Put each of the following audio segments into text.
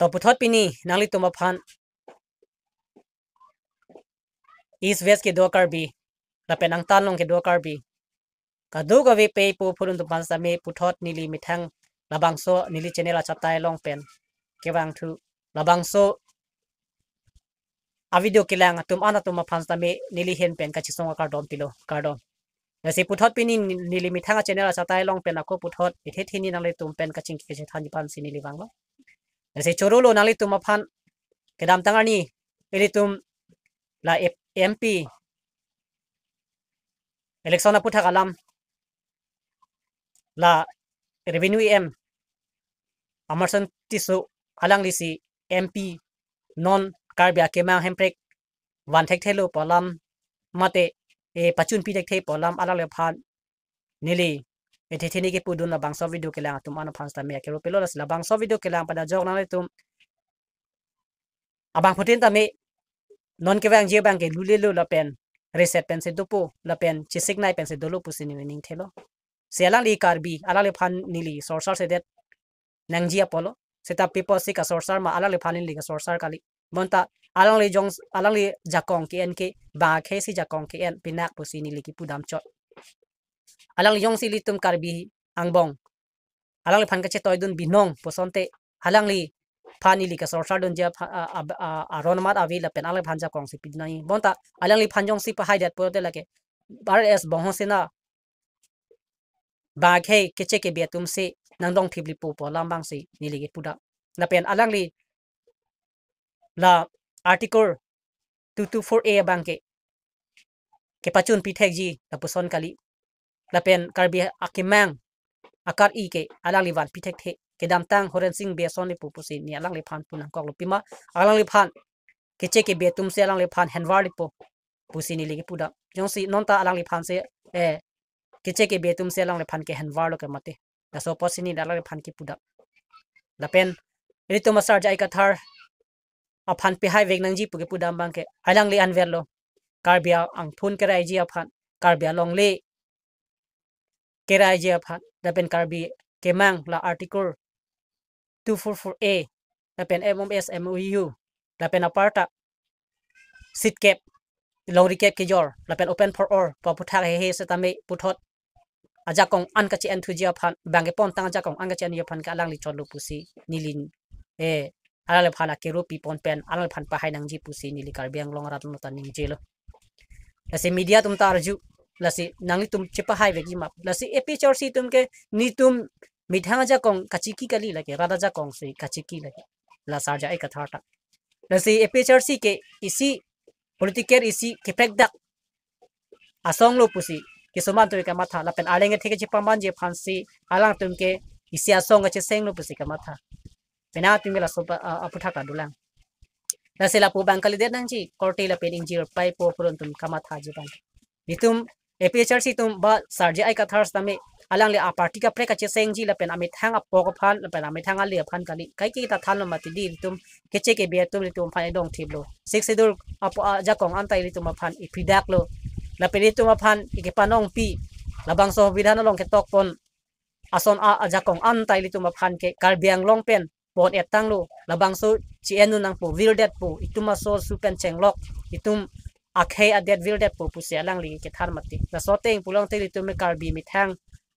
ต่อพุทธปีนี้นั่งลิตุมาพันอีสเวสกีดัวการบีล้วเป็นนังตันลงกีดัวการบีกระดูกวิเปย์ปูพูดุนตุปันสามีพุทธนิลิมิทังลาบังโซนิลิเจเนลาชับตายลงเป็นเกวังทูลาบังโซอวิดีโอกิลังตุมอันตุมาพันสตามีนิลิเห็นเป็นกัจจิสงการดอมติโลการดอมแต่สิพุทธพปีนี้นิลิมิทังกเจเนลาชับตายลงเป็น้วก็พุทอดอิเททินี่นังลิตุมเป็นกัจจิงกิจฐานยิปันสินิลิวังลงเสียชูรุลนั่งลิตุมาพันกระดามตั้งอันนี้ลิตุมลาเอฟเอ็มพีเอเล็กซอนาพุทธกาลัมลาเรเวนิวเอ็มอามาร์สันติสุอัลังลิสีเอ็มพีนอนคาร์บิอาเคมังเฮมเพล็กวันเทคเทลูปอลัมมาเตเอปัจจุบันพีเทคเทปอลัมอัลลัลเลพานนิลี mithithini ki pudun na bangso video kilang tum ano phans tamia ke rupilo la bangso video kilang pada jok nang tum abang putin tami non ke bang bangke bang ke lule lu la pen reset pen se dupu la pen chisik nai pen se dolo pusini winning se sela li karbi ala le pan nili sorsar se det polo apolo seta pipo si ka sorsar ma ala le pan nili ka sorsar kali monta alang le jong alang le jakong ke en ke ba khe si jakong ke en pinak pusini li ki pudam chot alang yong si litum karbi angbong alang li phanka che toidun binong posonte halang li phani li ka sorsa don ja aron mat avi la pen alang phanja kong si pidnai bonta alang li phanjong si pa hai dat pote lake bar es bong sina ba khe keche ke betum se nangdong thibli pu po lambang si nilige puda la pen alang li la article 224a bangke ke pachun pithek ji la puson kali la pen karbi akimang akar i ke alang liwan pitek the ke dam tang horen sing be son ni pupusi ni alang le phan punang kok lupima alang le phan ke che ke be tum se alang le phan henwar li po pusi ni li ke puda jong si non ta alang le phan se e ke che ke be tum se alang le phan ke henwar lo ke mate la so po sini alang le phan ki puda la pen ri to masar jai ka thar a phan pe hai vek nang ji pu ke puda bang ke alang le anver lo karbia ang thun ke rai ji a phan karbia long le กรายเจียบเป็นคาร์บีเกมังลาอาร์ติคูล2 4 4ูฟูะเป็นเอ็มเอสเอ็มยูเราเป็นอพาร์ตสิทิ์เก็บลงรีเก็บกิจอร์เราเป็นโอเพนพอร์ออร์พอพูดถธะเฮเฮสตัมเพูดถอาจารย์คงอันกัจจิเอนทูเจียพันบางกีปอนต์ั้งอาจารย์องอันกัจจิเอนยี่พันก็ลังลิชนลูปุสีนิลินเออะไรพันละเกลูปีปอนเป็นอะไรพันปให้นังจีปุสีนิลิคาร์บียงลงรัตนุตันนิงเจลแล้วสมิเดียตุ่มตาอาร์จู लसी चिपा हाई लसी एपी चोर सी तुम के नी जा कौन कच्ची कली लगे राधा जा कौन सी कच्ची लगे लसार जा एक लसी एपी चोर सी के इसी पॉलिटिकल इसी के प्रेग्डक असोंग लो पुसी के सुमान तुम का माथा लपन आलेंगे ठेके चिपा मान जे फांसी आलांग तुम इसी असोंग का चेसेंग लो पुसी का माथा बिना तुम के अपुठा का डुलांग लसी लापू बैंकली देना जी कोर्टी लपेन इंजीर पाइपो पुरुन तुम का माथा जी बैंक नितुम เอพิเชอร์ซีตุ่มบ่สาร์จไอกระทารสตามิอะไรอย่างเลยอาปาร์ติกับเพลก็เชื่อเองจีแล้วเป็นอเมทังอปโปกพันแล้วเป็นอเมทังอัเลียพันกันนี่ใครกี่ตาทันลงมาติดดีตุ่มเกเจเกเบียตุ่มตุ่มพันไอดองทีบลูซิกซิดูอปอาจักของอันตไยตุ่มมาพันอีพีดักลูแล้วเป็นตุ่มมาพันอีกปานองปีแล้วบางส่วนวิธานลงเกตอกปนอาสอนอาจักของอันตไยตุ่มมาพันเกการเบียงลงเป็นปอนเอตังลูแล้วบางส่วนจีเอ็นนุนังปูวิลเดตปูอตุ่มมาโซสูเป็นเชงล็อกตุ่ม akhe a det vil det purpose ya ling ke thar mati la so teng pulong te tu me kar bi mi thang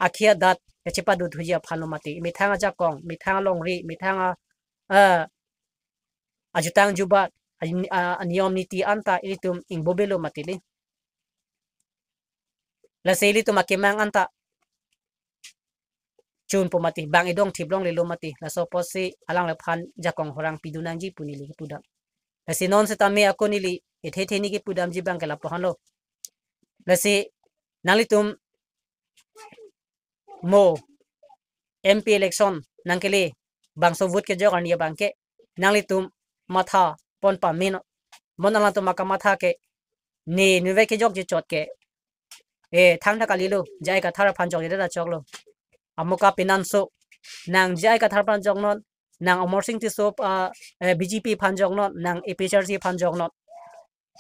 akhia dat ke chepa du panu phalo mati mi thang ja kong mi thang long ri mi thang a eh, ajutang juba a eh, niyom niti anta ilitum mati matili la se ilitum akimang anta chun mati. bang idong thiblong lelo mati la so posi alang le phan jakong horang pidunang ji punili puda la sinon se tame akonili เทเทนี่กีปุดามจีบังกลับพอนโลแล้วสินั่งลิตุมโมเอ็มพีเล็กซอนนั่งเคลีบังสวุฒิเกจอกันเยบังเกะนั่งลิตุมมาธาปนปามินมันนั่งลิตุมมาคามาธาเกะนี่นิเวศเกจอกจีจอดเกะเอ๋ทั้งท่ากันลิลูจใจกับทาร์พันจอกยืนได้จอกลลอามุกับปินันสุนั่งจใจกับทาร์พันจอกนนนั่งอมอร์ซิงที่สุปเอ่อบีจีพีพันจอกนนนั่งเอพิชาร์ซีพันจอกนน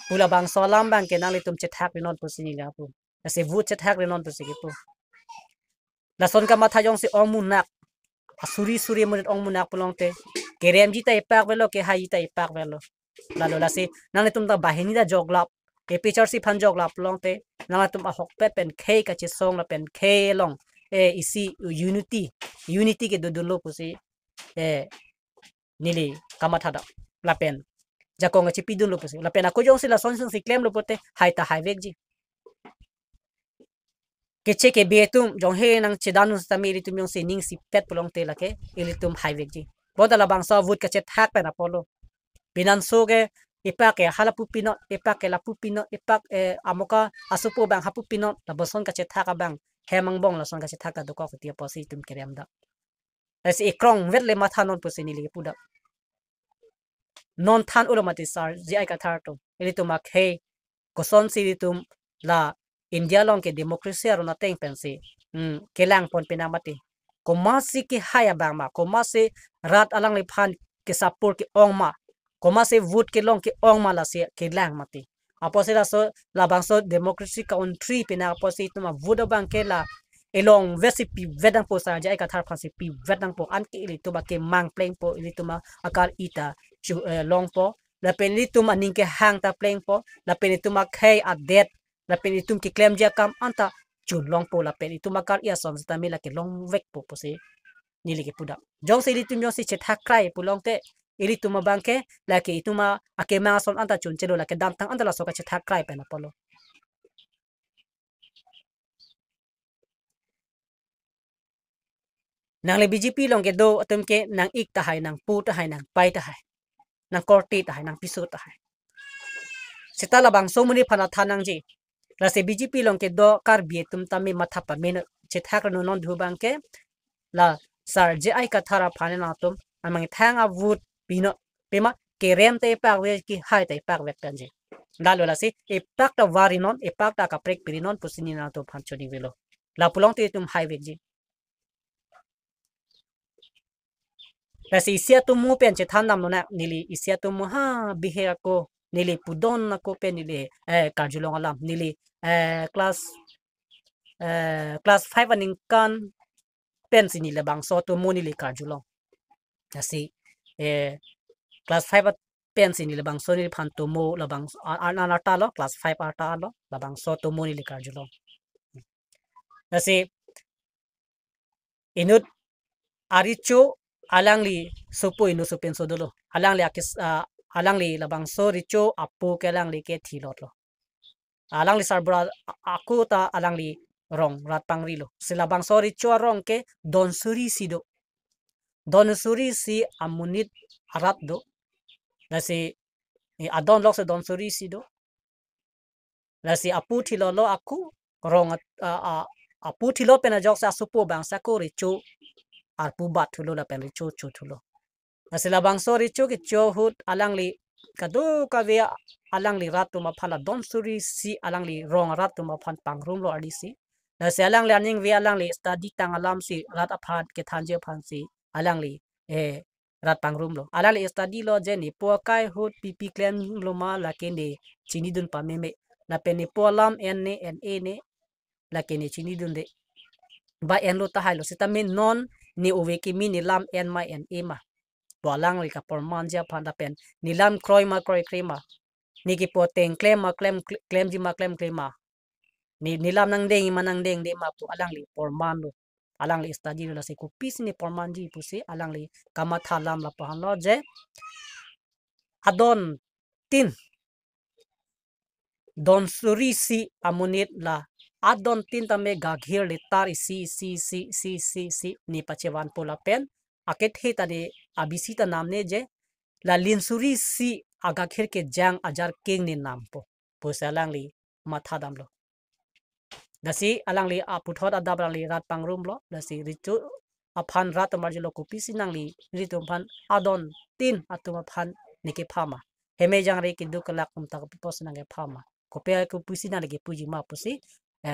ปูละบางซอลัมบางเกนังเลยตุมเจ็ดแักเรนอนปุสินี้ลบปูแต่เสวูเจ็ดแักเรนอนปุสิก้ปูล้วสนกมาทายองสิองมุนักสุริสุริมุนองมุนักปูลองเตะเกเรมจิตาอีปากเวลโลเกฮายิตาอีปากเวลโลลาแลลาสินั่งเลยตุมตาบาเฮนิด้จอกลับเอพิชาร์สิพันจอกลับลองเตะนั่งเลยตุมอาหกเปเป็นเคกับเจซองละเป็นเคลองเออีซียูนิตี้ยูนิตี้เกิดดูโลปุสิเอนี่เลยกรรมฐานลวเป็น jako nga chipidu lo pose la jong si se la sonsen siklem lo pote haita haivek ji keche ke betum jong he nang cedanu sa tum yong se ning si pet polong te lake ilitum haivek ji boda la bangsa vut kache thak pena polo pinan soge ipake halapupino, ipake lapupino pino ipak e amoka asupo bang hapupino, pino la boson kache thaka hemang bong lasong son kache thaka dokok tia posi tum kerem da as ikrong le mathanon pose nili pudak non tan ulomati sar ji ai ka thar tu ili koson si la india long ke democracy aruna teng pensi um mm, kelang pon pinamati komasi ki haya bama, komasi rat alang le phan ke sapur ki ongma komasi vote ke long ki ongma la se kelang mati apo ah, la so la bangso democracy country pina tripina posituma tuma vote ke la elong vesi pi vedang po sa jai ka thar si pi vedang po an ki ili tuma ke mang plainpo po akar ita Eh, long po lapen itum aning ke hang ta pleng po lapen itum akhai adet lapen itum ki claim dia kam anta chun long po lapen itum akar ia som ta mila ke long vek po po se nili ke puda jong se itum jong se chetha krai pu long te ili tuma bangke lake ituma ake ma son anta chun chelo ke dam tang anta la soka chetha krai pe na lo nang le bjp long ke do atum ke nang ik ta hai nang pu ta hai nang pai ta hai nang korti ta nang pisu ta sita labang so muni phana thanang ji la se bjp long ke do kar bi tum ta mi matha pa men che thak no non dhubang ke la sar je ai ka thara phane na tum amang thang a vut pino pema ke rem te pak we ki hai te pak we kan ji dalo la se e pak ta wari non e pak ta ka prek pirinon pusini na to phan chodi velo la pulong te tum hai we ji ต่สิเสียตัวมือเป็นจะทำดำลงนะนี่ลีอิเสียตัวมือฮ่าบีเฮก็นี่ลีปุดอนนะก็เป็นนี่ลีเอ่อการจุลงอลามนี่ลีเอ่อคลาสเอ่อคลาสไฟวันนึงกันเป็นสิ่งนี่ละบางส่วนตัวมือนี่ลีการจุลงแต่สิเอ่อคลาสไฟว่าเป็นสิ่งนี่ละบางส่วนนี่พันตัวมืูละบางอ่านอ่านอัตราล่ะคลาสไนอัตราล่ะกละบางส่วนตัวมือนี่ลีการจุลงแต่สิอินุตอาริชู alang li supu inu supin so dulu alang li akis uh, alang li labang so ricu apu kelang li ke tilot lo alang li sarbura aku ta alang li rong rat pangri lo silabang so ricu rong ke don suri si do don suri si amunit arat do nasi ni adon lok se don suri si do nasi apu tilot lo aku rong uh, uh, apu tilot penajok sa supu bang sa ko ar pu bat thulo la pen chu chu thulo asila bang so ri chu ki cho hut alang li kadu ka ve alang li rat tuma phala dom suri si alang li rong rat tuma phan pang rum lo ali si na se alang learning ve alang li study tang alam si rat aphat ke thanje phan si alang li e rat pang rum lo alang li study lo je ni po kai hut pp claim lo ma la ke ni chini dun pa me me la pe ni po lam en ne en e ne la ke ni chini dun ba en lo ta hai lo sita min non ni uwe ki mi ni lam en ma en ima walang ka porman manja panda pen ni lam kroy ma kroy krima ni ki po teng klem ma klem klem di ma claim klima ni ni nang deng ima nang deng di ma tu alang li porman lo alang li study lo si kupis alangli ni porman ipu si alang li kama lam la pahan lo je adon tin don suri si amunit la adon tin me gaghir letar si si si si si si ni pachewan pola pen aket he tane abisi ta namne je la linsuri si agakhir ke jang ajar king ni nam po alang li matha dam lo dasi alang li aputhot adab li rat pangrum lo dasi ritu aphan rat marji lo kopi li ritu phan adon tin atuma phan nike pama heme jang re ki dukala kum tak pos nange phama kope aku pusi na puji ma pusi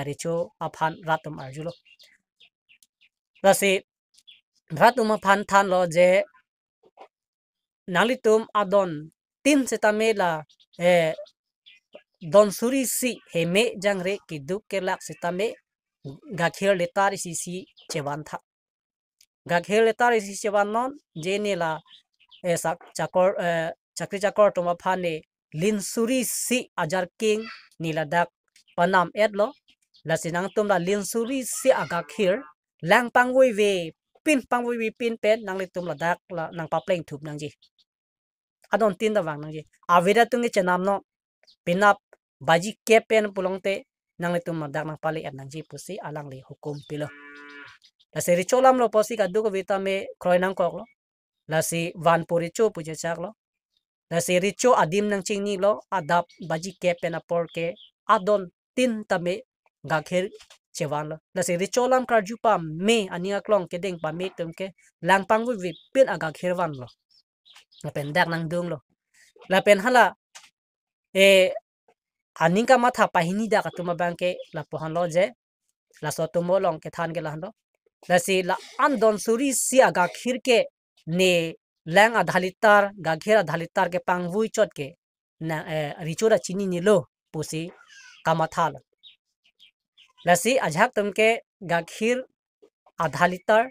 रिचो अफान रातुम अर्जुलो रसी रातुम अफान थान लो जे नालितुम अदन तीन सितामेला ए दनसुरी सी हे जंगरे कि दुख के लाख सितामे गाखेर लेतार सी सी चेवान था गाखेर लेतार सी चेवान नन जे नेला ए सक चकर चक्री चकर तुम अफान लिनसुरी सी अजर किंग नीला दक पनाम एडलो la sinang tum la lin suri si aga khir lang pang wei ve pin pang wei pin pen nang le tum la dak la nang pa pleng thup nang ji adon tin da wang nang ji aveda tung ge nam no pinap baji ke pen pulong te nang le tum la dak nang pali at nang ji si alang le hukum pilo la se ri cholam lo posi ka du ko vita me kroi nang kok lo la si van pori cho puja chak lo la si richo adim nang ching ni lo adap baji ke pen apor ke adon tin tame gakher chewan lo na se ri cholam kar ju pam me ania klong ke deng pa me tem ke lang pang vi pen aga kher wan lo na pen dak nang dung lo la pen hala e aning ka matha pahini da ka tuma bang ke la pohan lo je la so tumo long ke than ke la lo la si la an don suri si aga khir ke ne lang adhalitar ga ghera adhalitar ke pangvui chot ke na richura chini ni lo pusi kamatha lo लसी अझाक तुमके गाखिर आधा litre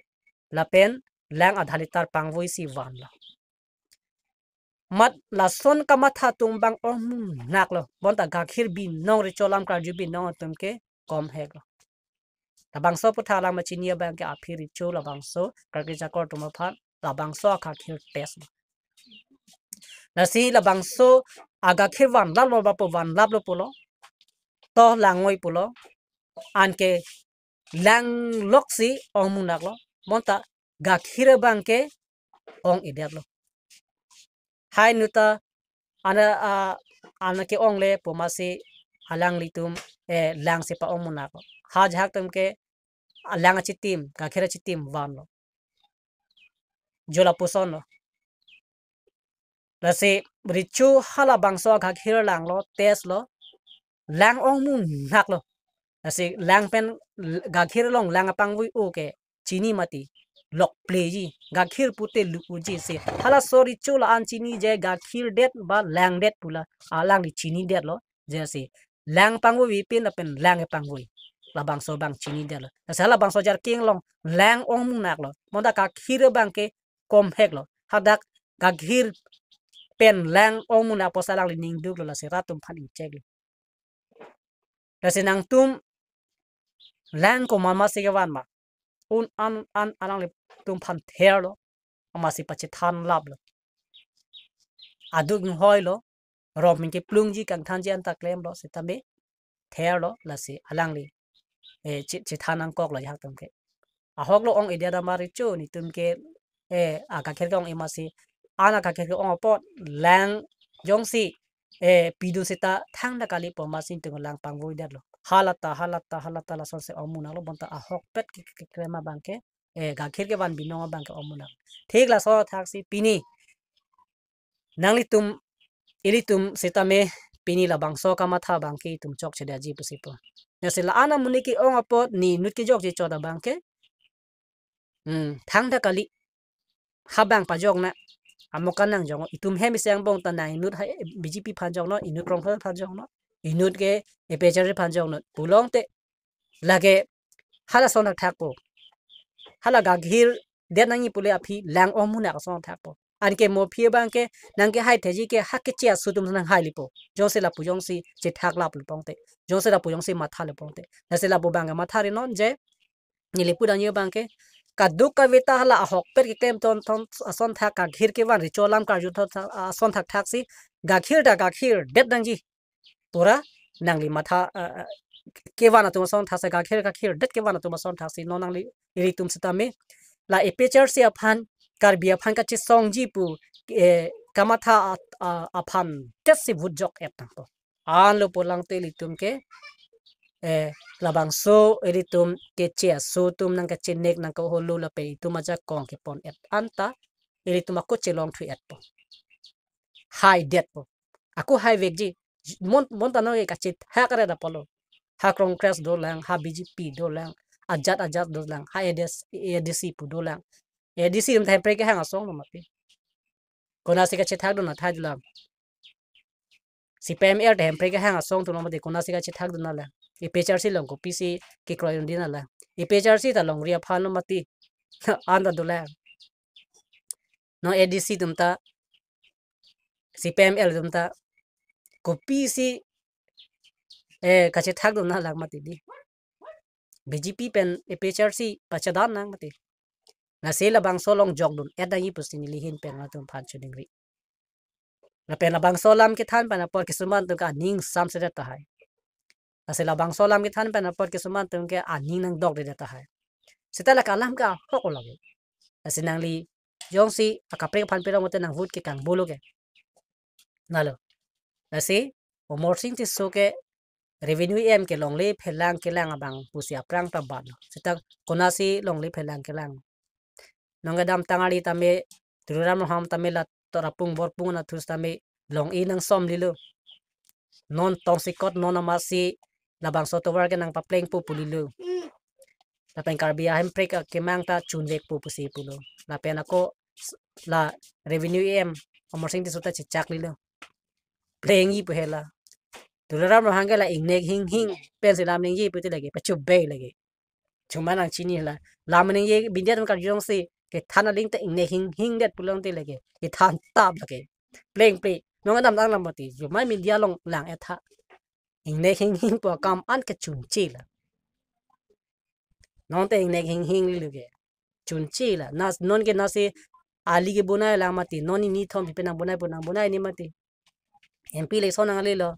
लपेन लैंग आधा litre पांगवई सी वाम लो मत लसन का मथा तुम बंग और मुंह नाक लो बोंता गाखिर बी नोंग रे चोलाम का जुबी नोंग तुमके कम है लो तबांगसो पुथा लांग मचिनिया बैंग के आफिर चो लबांगसो करके जाकर तुम फा लबांगसो आखा खिर टेस्ट लसी लबांगसो आगा वान लाल बापो वान लाबलो पुलो तो लांगोई पुलो আনকে ল্যাং লক্সি অং মুং নাকল বন্তা গাখির বাংকে অং ইডাকল হাই নুতা আনা আনাকে অংলে পোমাসি আলাং লিতুম এ ল্যাং সেপা অং মুং নাকল হা ঝাক তুমকে ল্যাং আছে তিম গাখির আছে তিম বানল জোলা পোসন রাসে রিচু হালা বাংস গাখির লাংল তেসল ল্যাং অং মুং নাকল nasi lang pen gakhir long lang apang wui oke chini mati lok pleji gakhir pute lukuji se hala sorry chula an chini je gakhir det ba lang det pula alang di chini det lo je se lang pangwi wi pin pen lang pangwi labang so bang chini det lo hala bang so jar king long lang ong mung nak lo monda gakhir bang ke kom hek lo hadak gakhir pen lang ong mung lang posalang ning duk lo la se ratum phan cek lo Dasi nang tum แรงกมามาสิกวันมาอุนอันอันอันนั้นตุ้มพันเทียร์โลมาสิปัจจัยทันลับโลอดุกงหอยโลรอบมิงกีปลุงจีกังทันจีอันตะเคลมลสิทัำเบเทียร์โลลสิอันนั้นเอจิจิทันังกอกโลอยากตุ้มเกอะฮกลองอเดียดมาริจูนี่ตุ้มเกเอออากาศเข็งองอีมาสิอาณาคาศเข็งองอปอดแรงยงสิเอปีดูสิตาทั้งนักการีปอมาสิ่งตุ้งแรงปังวุ่ยเดียร์ล halata halata halata la solse omuna lo bonta a hok pet ki krema bangke e eh, ga khir ke ban binong bangke omuna thik la so thaksi pini nangli tum ili tum setame pini la bangso kama tha bangke tum chok cheda ji pusi po ya se la ana muni ki ong apo ni nut ki jok ji choda bangke um hmm, thang da kali ha habang pa jok na amokanang jong itum hem sang bong ta nai nut ha eh, bjp phan jong no inut rong phan jong no इनुट के एपेचर फांजों न बुलोंग ते लगे हाला सोन थाक हाला गा घिर देनांगी पुले आफी लंग ओम मुना सोन थाक आन के मो फिए बांग के नंग के हाय थेजी के हक चिया सुदुम नंग हाय लिपो जों से ला पुजों सी जे थाक ला पुलोंग ते जों ला पुजों सी माथा पोंग ते नसे ला बो बांग माथा रे नोन जे निले पुदा ये बांग के का दुख का वेता हला पर के केम तोन तोन असन थाक का घिर के वान रिचोलाम का जुथ असन थाक थाक सी गाखिर डा गाखिर डेट नंगी তোরা নাংলি মাথা কেবা না তোমার সন থাসে গা খের গা খের ডেট কেবা না তোমার সন থাসে ন নাংলি ইরি তুম সে তামে লা এ পেচার সে আফান কার বিয়া ফান কাচে সং জি পু কামাথা আফান টেস সে ভুত জক এপ নাং আন লো পোলাং তে লি তুম কে labang so editum kechia so tum nang ka chenek nang ka holu la pe tu maja kong ke pon et anta editum ako chelong thui et po high det po ako high vek ji mon mon tano ye kachit ha kare da polo ha crash do lang ha bgp do lang ajat ajat do lang ha eds edc pu do lang edc rim thai pre hang asong ma pi kona se do na tha jula si pem air them pre ke hang asong tu no ma kona se do na lang e pechar si lang ko pc ke kroy ndi na la e pechar si ta long ria phan no mati anda do lang no edc tum ta si pem el ta copy से ए कचे थक दो ना लग मत दी BJP pen aperture से पचदान ना मत ना से लबांग सो लोंग जोग दुन एदा ही पुस्ति नि लिहिन पेन ना तुम फान छुनिंग रि ना पेन लबांग सो के थान पना पर किसमान तुम का निंग साम से रहता है ना से लबांग सो के थान पना पर किसमान तुम के आ निंग नंग दोग दे है सेता लका लाम का होको लगे ना से नंगली जोंसी अकापे फान पेरो मते ना वुड के कांग बोलोगे ना लो na si umorting ti suke revenue em ke longli phelang kelang abang pusia prang ta ban sita kona si longli phelang kelang nonga dam tangali tame tiruram ham tame la torapung borpung na thus tame long i nang som lilu non tonsikot non amasi labang sotowar ke nang papleng pu pulilu lapen karbia hemprek kemang ta chunlek pu pusi pulo lapen ako la revenue em omorting ti suta chichak lilu เพลงยี่ปุ่นละตุลรามรหังก็ละอิงเนกหิงหิงเป็นสิลามเนงยี่ปุ่นที่ละเกปจุบเบละเกชุมันอังชินีละลามเนงยี่บินเดียตมกันยองสิเกทานาลิงแต่อิงเนกหิงหิงเด็ดปุลงที่ละเกเกทานตาบละเกเพลงเพลงน้องก็ดำตั้งลำบติอยู่ไม่มีเดียลงหลังเอทะอิงเนกหิงหิงปัวกำอันกระจุนจีละน้องแต่อิงเนกหิงหิงลิลเกจุนจีละนัสนนเกนัสอาลีเกบุนายลามตินนนี่นี่ทอมพิเป็นนบุนายบุนายบุนายนี่มติ MP lagi so nang lo,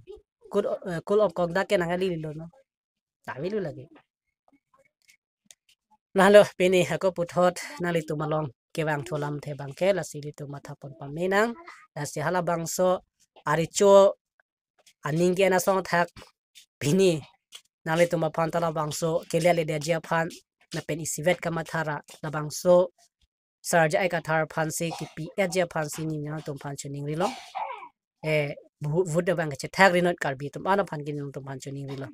kul kul eh, of kogda ke nang alilo no tapi lu lagi nah lo pini aku putot nali tu malong kebang tolam teh bangke lasi li mata pon paminang lasi halabangso bangso ari cu aning ke na song tak pini nali tu mapan tala bangso kelele le dia jia pan na pen isi vet kamatara la bangso sarja ekatar pansi kipi ejia ya pansi ni nyang tum pan lo, rilo eh vuda bang che tagri not karbi tum ana phan gin tum phan chuni rilo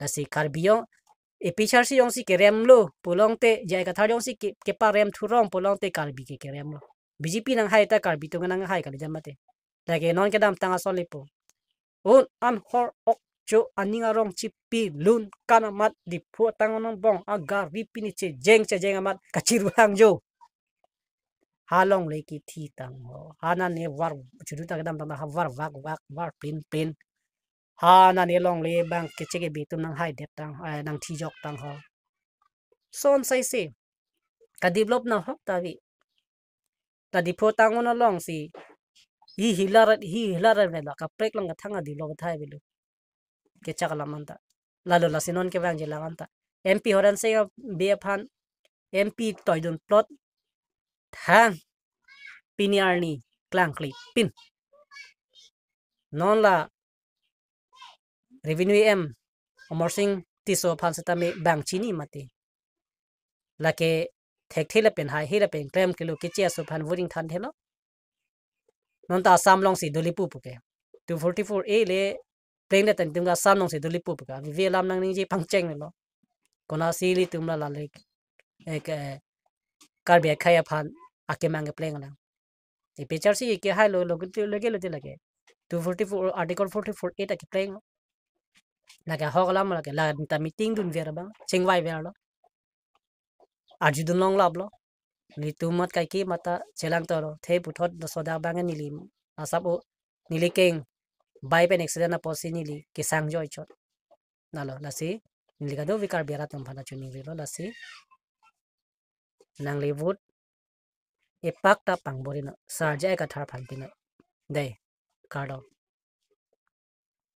la si yo e pichar si yong si ke rem lo pulong te jai ka thar yong si ke pa rem rong pulong e te karbi ke ke rem lo bjp nang hai ta karbi tu nang hai jam mate la ke non ke dam tanga po un an hor ok cho aninga rong chip pi lun kana mat di phu tang non bong agar ri ni che jeng che jeng amat kachirwang jo halong leki ti tang ho hana ne war chudu ta gadam tang ha war wak wak war pin pin hana ne long le bang ke che ge bi tum nang hai de tang ai eh, nang ti jok tang ho son sai se ka develop na ho ta vi ta di pho long si hi hilar hi hilar me la ka prek lang thang a di lo thai bi lu ke cha la man ta la lo la sinon ke bang je la man ta mp horan se ga bi phan mp toy plot ทานปีนี้อันนี้กลางคลิปปินนอนละรีวิวเอ็มอมร์ซิงติโซพันสตามีแบงค์ชินีมาตีแล้วก็เทคที่เลเป็นไฮยทเราเป็นเคลมกิโลกิจเจสุพันวุริงทันเทโลนอนตาสามลองสีดุลิปุปเกะตัวฟอร์ตี้ฟอร์เอเล่เพลงเด็ตัน้งตัวสามลองสีดุลิปุปเกะวิเวลามนังนี้จีพังเจงเลยเนาะก็น่าซีรีตุวมันลาเล็กเอ๊ะ কাৰ খাই ভাল আকে মাঙে প্লেং লাং এই পেচাৰ চি একে হাই লৈ লগে লগে লৈ লাগে two forty four article forty four eight আকে প্লেং লাগে সকলাম লাগে লাগে মিটিং দোন বিয়াৰ বা চিং বাই বিয়াৰ ল আজি দোন লং লাভ লি তোৰ মত কাই কি মাতা চেলাং তৰ থে পুথত চদা বাঙে নিলি আচাব নিলি কেং বাই পেন এক্সিডেণ্ট নাপচি নিলি কেচাং যত নাল লাচি নিলিকাটো বিকাৰ বিয়াৰ তম ভাল আছো নিলি lassi nang le vut e pak ta pang bo re na sa ja ka thar phan ti na dai ka